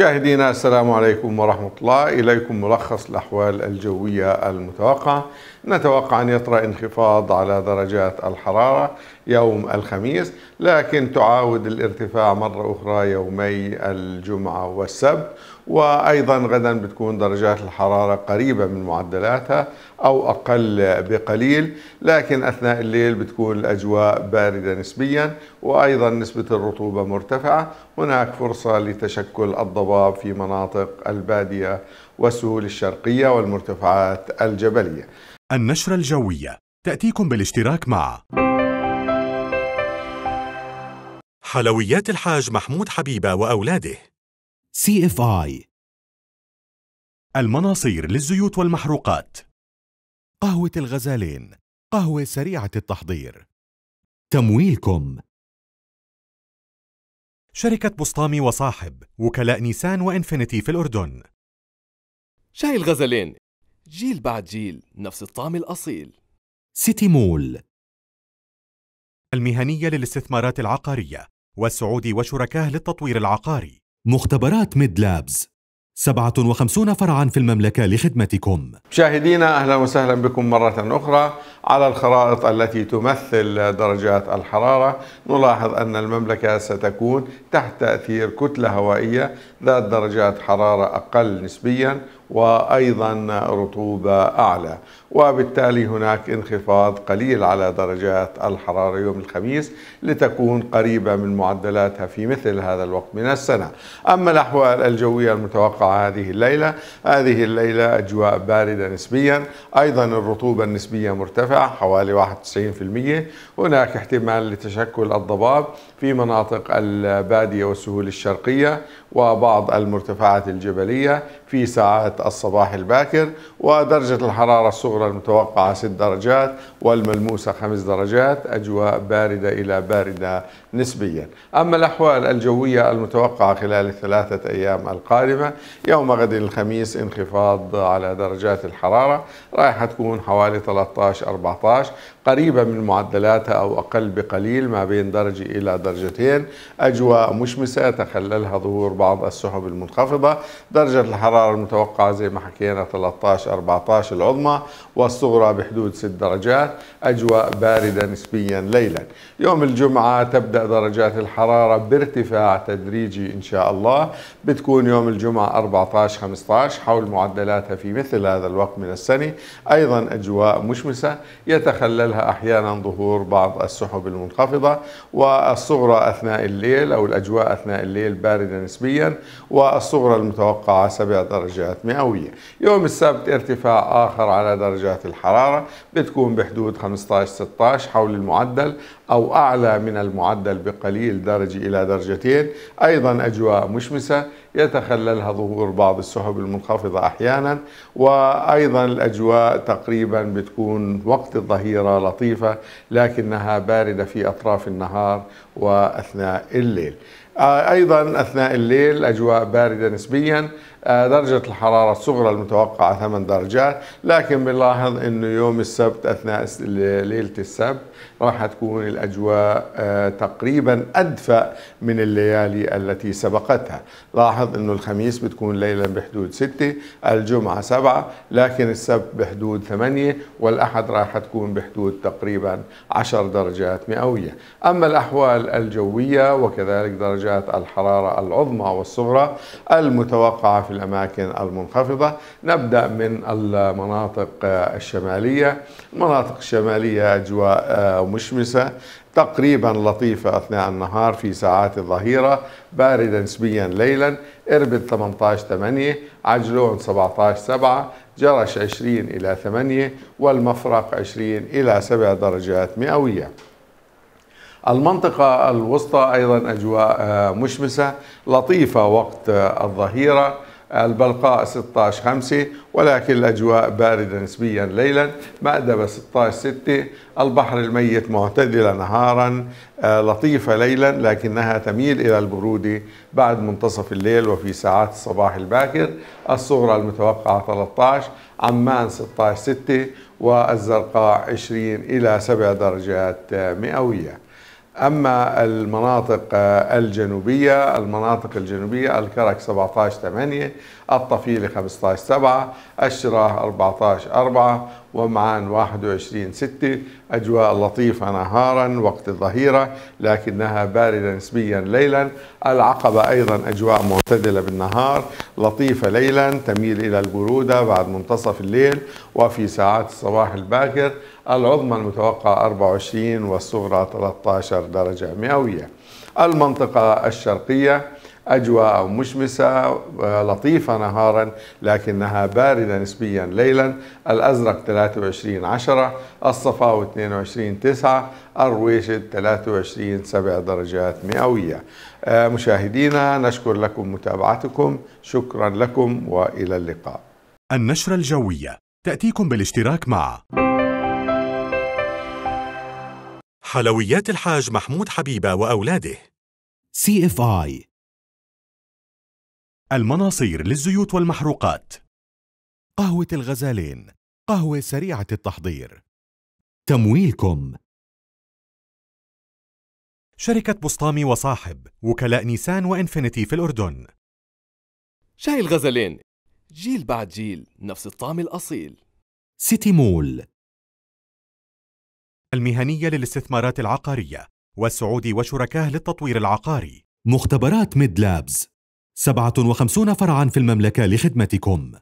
مشاهدينا السلام عليكم ورحمة الله إليكم ملخص الأحوال الجوية المتوقعة نتوقع أن يطرأ انخفاض على درجات الحرارة يوم الخميس لكن تعاود الارتفاع مرة أخرى يومي الجمعة والسبت وأيضا غدا بتكون درجات الحرارة قريبة من معدلاتها أو أقل بقليل لكن أثناء الليل بتكون الأجواء باردة نسبيا وأيضا نسبة الرطوبة مرتفعة هناك فرصة لتشكل الضباب الضباب في مناطق البادية والسهول الشرقية والمرتفعات الجبلية النشرة الجوية تأتيكم بالاشتراك مع حلويات الحاج محمود حبيبة وأولاده سي اف اي المناصير للزيوت والمحروقات قهوة الغزالين قهوة سريعة التحضير تمويلكم شركة بسطامي وصاحب وكلاء نيسان وإنفينيتي في الأردن شاي الغزلين جيل بعد جيل نفس الطعم الأصيل سيتي مول المهنية للاستثمارات العقارية والسعودي وشركاه للتطوير العقاري مختبرات ميد لابز 57 فرعا في المملكة لخدمتكم مشاهدينا أهلا وسهلا بكم مرة أخرى على الخرائط التي تمثل درجات الحرارة نلاحظ أن المملكة ستكون تحت تأثير كتلة هوائية ذات درجات حرارة أقل نسبيا وأيضا رطوبة أعلى وبالتالي هناك انخفاض قليل على درجات الحرارة يوم الخميس لتكون قريبة من معدلاتها في مثل هذا الوقت من السنة أما الأحوال الجوية المتوقعة هذه الليلة هذه الليلة أجواء باردة نسبيا أيضا الرطوبة النسبية مرتفعة حوالي 91% هناك احتمال لتشكل الضباب في مناطق البادية والسهول الشرقية وبعض المرتفعات الجبلية في ساعات الصباح الباكر ودرجة الحرارة الصغرى المتوقعة 6 درجات والملموسة 5 درجات أجواء باردة إلى باردة نسبيا أما الأحوال الجوية المتوقعة خلال الثلاثة أيام القادمة يوم غد الخميس انخفاض على درجات الحرارة رايحة تكون حوالي 13-14 قريبة من معدلاتها أو أقل بقليل ما بين درجة إلى درجتين أجواء مشمسة تخللها ظهور بعض السحب المنخفضة درجة الحرارة الحرارة المتوقعة زي ما حكينا 13 14 العظمى والصغرى بحدود 6 درجات أجواء باردة نسبيا ليلا يوم الجمعة تبدأ درجات الحرارة بارتفاع تدريجي إن شاء الله بتكون يوم الجمعة 14 15 حول معدلاتها في مثل هذا الوقت من السنة أيضا أجواء مشمسة يتخللها أحيانا ظهور بعض السحب المنخفضة والصغرى أثناء الليل أو الأجواء أثناء الليل باردة نسبيا والصغرى المتوقعة 7 درجات مئوية يوم السبت ارتفاع آخر على درجات الحرارة بتكون بحدود 15-16 حول المعدل أو أعلى من المعدل بقليل درجة إلى درجتين أيضا أجواء مشمسة يتخللها ظهور بعض السحب المنخفضة أحيانا وأيضا الأجواء تقريبا بتكون وقت الظهيرة لطيفة لكنها باردة في أطراف النهار وأثناء الليل آه، أيضا أثناء الليل أجواء باردة نسبيا آه، درجة الحرارة الصغرى المتوقعة 8 درجات لكن بنلاحظ أنه يوم السبت أثناء ليلة السبت راح تكون الأجواء آه، تقريبا أدفأ من الليالي التي سبقتها لاحظ أنه الخميس بتكون ليلا بحدود 6 الجمعة 7 لكن السبت بحدود 8 والأحد راح تكون بحدود تقريبا 10 درجات مئوية أما الأحوال الجوية وكذلك درجات الحرارة العظمى والصغرى المتوقعة في الأماكن المنخفضة نبدأ من المناطق الشمالية المناطق الشمالية أجواء آه، مشمسة تقريبا لطيفة أثناء النهار في ساعات الظهيرة باردة نسبيا ليلا إربد 18 8 عجلون 17 7 جرش 20 إلى 8 والمفرق 20 إلى 7 درجات مئوية المنطقة الوسطى أيضا أجواء آه، مشمسة لطيفة وقت آه، الظهيرة البلقاء 16 5 ولكن الأجواء باردة نسبيا ليلا مأدبة 16 6 البحر الميت معتدلة نهارا آه، لطيفة ليلا لكنها تميل إلى البرودة بعد منتصف الليل وفي ساعات الصباح الباكر الصغرى المتوقعة 13 عمان 16 6 والزرقاء 20 إلى 7 درجات مئوية أما المناطق آه، الجنوبية المناطق الجنوبية الكرك 17 8 الطفيلة 15 7 الشراح 14 4 ومعان 21 6 أجواء لطيفة نهارا وقت الظهيرة لكنها باردة نسبيا ليلا العقبة أيضا أجواء معتدلة بالنهار لطيفة ليلا تميل إلى البرودة بعد منتصف الليل وفي ساعات الصباح الباكر العظمى المتوقع 24 والصغرى 13 درجة مئوية المنطقة الشرقية أجواء مشمسة آه، لطيفة نهارا لكنها باردة نسبيا ليلا الأزرق 23 10 الصفاء 22 9 الرويشد 23 7 درجات مئوية آه، مشاهدينا نشكر لكم متابعتكم شكرا لكم وإلى اللقاء النشرة الجوية تأتيكم بالاشتراك مع حلويات الحاج محمود حبيبة وأولاده سي اف اي المناصير للزيوت والمحروقات قهوة الغزالين قهوة سريعة التحضير تمويلكم شركة بسطامي وصاحب وكلاء نيسان وإنفينيتي في الأردن شاي الغزلين جيل بعد جيل نفس الطعم الأصيل سيتي مول المهنية للاستثمارات العقارية والسعودي وشركاه للتطوير العقاري مختبرات ميد لابز 57 فرعا في المملكة لخدمتكم